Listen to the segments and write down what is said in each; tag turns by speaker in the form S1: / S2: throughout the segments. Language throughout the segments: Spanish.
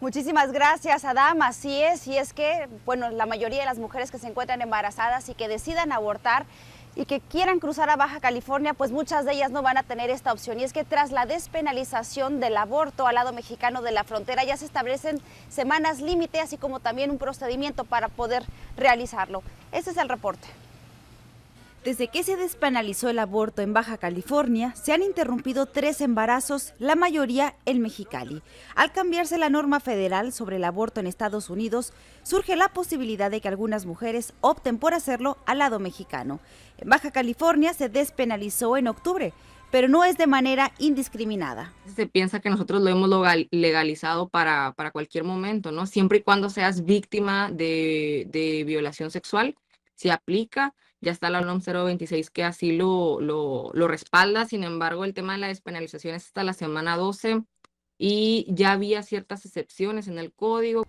S1: Muchísimas gracias, Adam. Así es, y es que, bueno, la mayoría de las mujeres que se encuentran embarazadas y que decidan abortar y que quieran cruzar a Baja California, pues muchas de ellas no van a tener esta opción. Y es que tras la despenalización del aborto al lado mexicano de la frontera, ya se establecen semanas límite, así como también un procedimiento para poder realizarlo. Ese es el reporte. Desde que se despenalizó el aborto en Baja California, se han interrumpido tres embarazos, la mayoría en Mexicali. Al cambiarse la norma federal sobre el aborto en Estados Unidos, surge la posibilidad de que algunas mujeres opten por hacerlo al lado mexicano. En Baja California se despenalizó en octubre, pero no es de manera indiscriminada.
S2: Se piensa que nosotros lo hemos legalizado para, cualquier momento, ¿no? Siempre y cuando seas víctima de, de violación sexual se aplica, ya está la NOM 026 que así lo, lo respalda, sin embargo el tema de la despenalización es hasta la semana 12 y ya había ciertas
S1: excepciones en el código.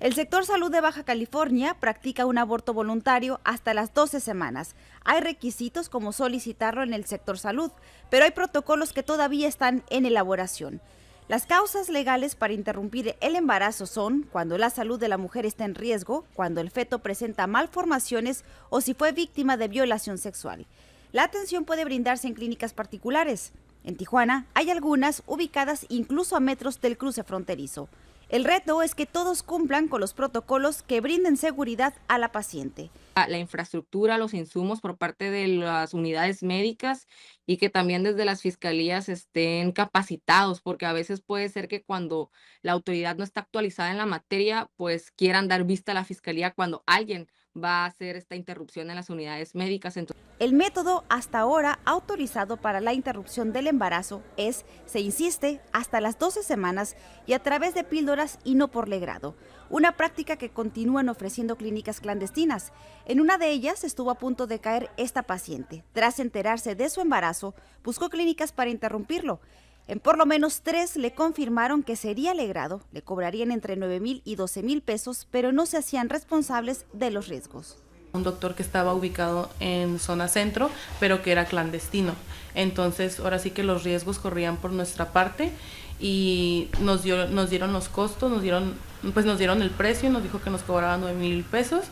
S1: El sector salud de Baja California practica un aborto voluntario hasta las 12 semanas. Hay requisitos como solicitarlo en el sector salud, pero hay protocolos que todavía están en elaboración. Las causas legales para interrumpir el embarazo son cuando la salud de la mujer está en riesgo, cuando el feto presenta malformaciones o si fue víctima de violación sexual. La atención puede brindarse en clínicas particulares. En Tijuana hay algunas ubicadas incluso a metros del cruce fronterizo. El reto es que todos cumplan con los protocolos que brinden seguridad a la paciente
S2: la infraestructura, los insumos por parte de las unidades médicas y que también desde las fiscalías estén capacitados, porque a veces puede ser que cuando la autoridad no está actualizada en la materia, pues quieran dar vista a la fiscalía cuando alguien va a hacer esta interrupción en las unidades médicas.
S1: El método hasta ahora autorizado para la interrupción del embarazo es, se insiste, hasta las 12 semanas y a través de píldoras y no por legrado, una práctica que continúan ofreciendo clínicas clandestinas. En una de ellas estuvo a punto de caer esta paciente. Tras enterarse de su embarazo, buscó clínicas para interrumpirlo. En por lo menos tres le confirmaron que sería alegrado, le cobrarían entre 9 mil y 12 mil pesos, pero no se hacían responsables de los riesgos
S3: un doctor que estaba ubicado en zona centro, pero que era clandestino. Entonces, ahora sí que los riesgos corrían por nuestra parte y nos, dio, nos dieron los costos, nos dieron, pues nos dieron el precio, nos dijo que nos cobraban 9 mil pesos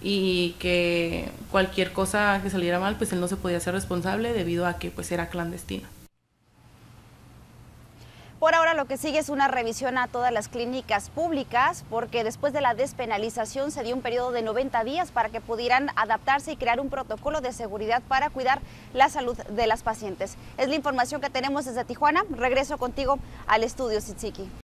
S3: y que cualquier cosa que saliera mal, pues él no se podía ser responsable debido a que pues era clandestino.
S1: Por ahora lo que sigue es una revisión a todas las clínicas públicas porque después de la despenalización se dio un periodo de 90 días para que pudieran adaptarse y crear un protocolo de seguridad para cuidar la salud de las pacientes. Es la información que tenemos desde Tijuana. Regreso contigo al estudio, Sitsiki.